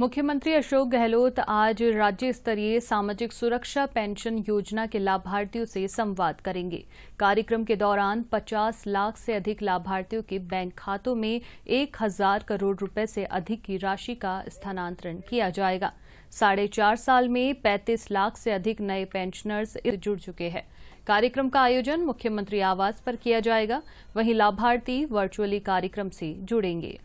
मुख्यमंत्री अशोक गहलोत आज राज्य स्तरीय सामाजिक सुरक्षा पेंशन योजना के लाभार्थियों से संवाद करेंगे कार्यक्रम के दौरान 50 लाख से अधिक लाभार्थियों के बैंक खातों में एक हजार करोड़ रुपए से अधिक की राशि का स्थानांतरण किया जाएगा साढ़े चार साल में 35 लाख से अधिक नए पेंशनर्स जुड़ चुके हैं कार्यक्रम का आयोजन मुख्यमंत्री आवास पर किया जाएगा वहीं लाभार्थी वर्चुअली कार्यक्रम से जुड़ेंगे